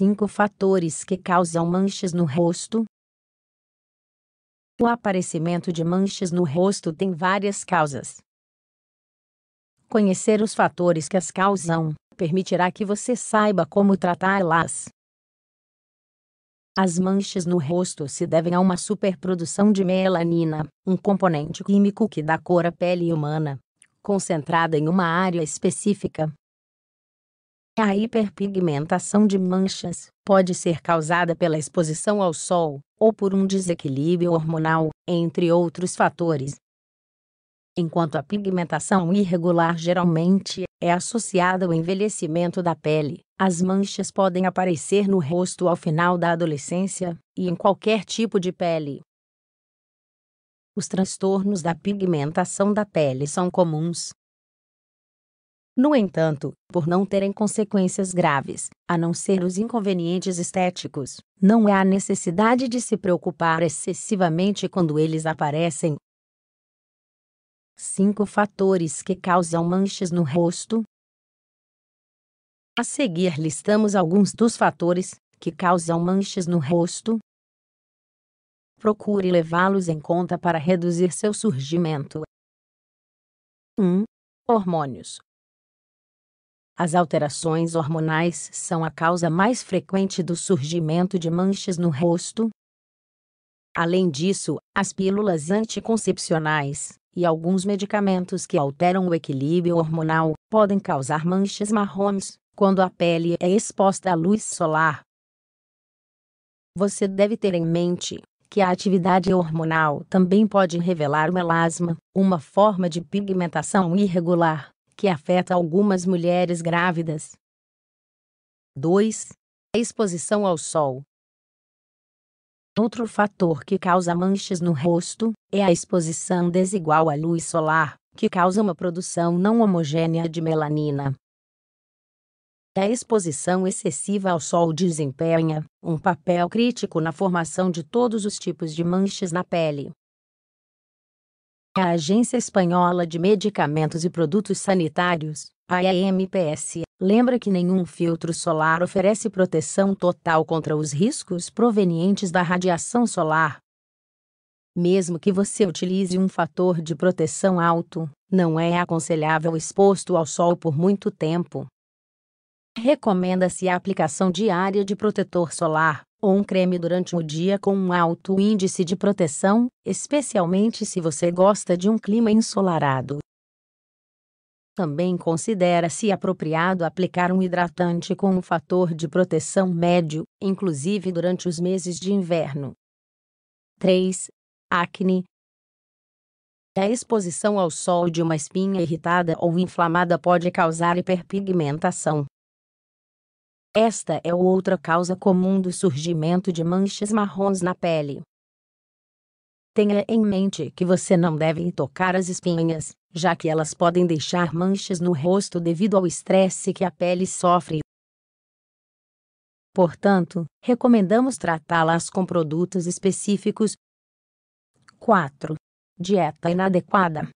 cinco fatores que causam manchas no rosto? O aparecimento de manchas no rosto tem várias causas. Conhecer os fatores que as causam permitirá que você saiba como tratá-las. As manchas no rosto se devem a uma superprodução de melanina, um componente químico que dá cor à pele humana, concentrada em uma área específica. A hiperpigmentação de manchas pode ser causada pela exposição ao sol ou por um desequilíbrio hormonal, entre outros fatores. Enquanto a pigmentação irregular geralmente é associada ao envelhecimento da pele, as manchas podem aparecer no rosto ao final da adolescência e em qualquer tipo de pele. Os transtornos da pigmentação da pele são comuns no entanto, por não terem consequências graves, a não ser os inconvenientes estéticos, não há necessidade de se preocupar excessivamente quando eles aparecem. Cinco fatores que causam manchas no rosto. A seguir listamos alguns dos fatores que causam manchas no rosto. Procure levá-los em conta para reduzir seu surgimento. 1. Um, hormônios. As alterações hormonais são a causa mais frequente do surgimento de manchas no rosto. Além disso, as pílulas anticoncepcionais e alguns medicamentos que alteram o equilíbrio hormonal podem causar manchas marrons quando a pele é exposta à luz solar. Você deve ter em mente que a atividade hormonal também pode revelar melasma, uma forma de pigmentação irregular que afeta algumas mulheres grávidas. 2. A exposição ao sol. Outro fator que causa manchas no rosto é a exposição desigual à luz solar, que causa uma produção não homogênea de melanina. A exposição excessiva ao sol desempenha um papel crítico na formação de todos os tipos de manchas na pele. A Agência Espanhola de Medicamentos e Produtos Sanitários, a EMPS, lembra que nenhum filtro solar oferece proteção total contra os riscos provenientes da radiação solar. Mesmo que você utilize um fator de proteção alto, não é aconselhável exposto ao sol por muito tempo. Recomenda-se a aplicação diária de protetor solar, ou um creme durante o dia com um alto índice de proteção, especialmente se você gosta de um clima ensolarado. Também considera-se apropriado aplicar um hidratante com um fator de proteção médio, inclusive durante os meses de inverno. 3. Acne. A exposição ao sol de uma espinha irritada ou inflamada pode causar hiperpigmentação, esta é outra causa comum do surgimento de manchas marrons na pele. Tenha em mente que você não deve tocar as espinhas, já que elas podem deixar manchas no rosto devido ao estresse que a pele sofre. Portanto, recomendamos tratá-las com produtos específicos. 4. Dieta inadequada.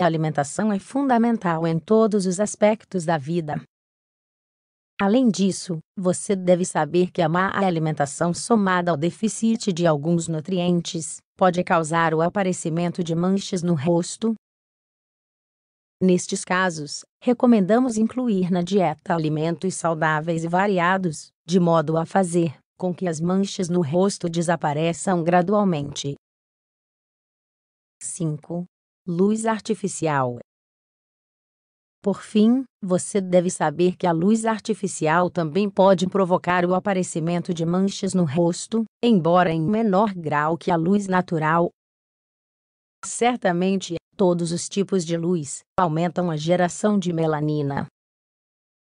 A alimentação é fundamental em todos os aspectos da vida, Além disso, você deve saber que a má alimentação somada ao déficit de alguns nutrientes pode causar o aparecimento de manchas no rosto. Nestes casos, recomendamos incluir na dieta alimentos saudáveis e variados, de modo a fazer com que as manchas no rosto desapareçam gradualmente. 5. Luz artificial por fim, você deve saber que a luz artificial também pode provocar o aparecimento de manchas no rosto, embora em menor grau que a luz natural. Certamente, todos os tipos de luz aumentam a geração de melanina.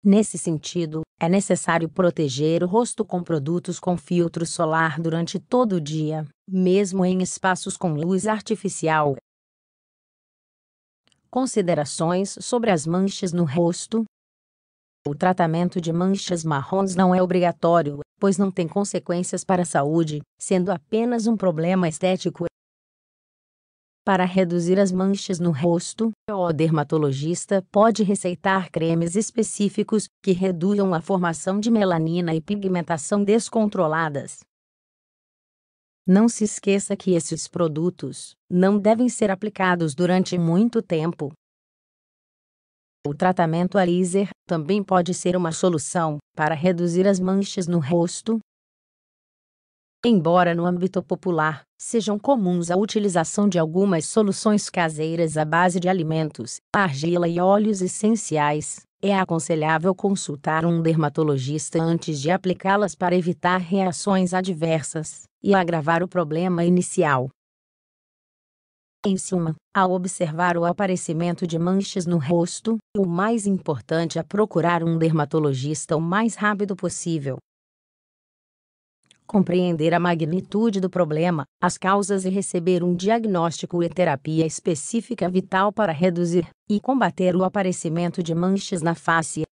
Nesse sentido, é necessário proteger o rosto com produtos com filtro solar durante todo o dia, mesmo em espaços com luz artificial. Considerações sobre as manchas no rosto. O tratamento de manchas marrons não é obrigatório, pois não tem consequências para a saúde, sendo apenas um problema estético. Para reduzir as manchas no rosto, o dermatologista pode receitar cremes específicos que reduzam a formação de melanina e pigmentação descontroladas. Não se esqueça que esses produtos não devem ser aplicados durante muito tempo. O tratamento a laser também pode ser uma solução para reduzir as manchas no rosto. Embora no âmbito popular sejam comuns a utilização de algumas soluções caseiras à base de alimentos, argila e óleos essenciais, é aconselhável consultar um dermatologista antes de aplicá-las para evitar reações adversas e agravar o problema inicial. Em suma, ao observar o aparecimento de manchas no rosto, o mais importante é procurar um dermatologista o mais rápido possível. Compreender a magnitude do problema, as causas e receber um diagnóstico e terapia específica vital para reduzir e combater o aparecimento de manchas na face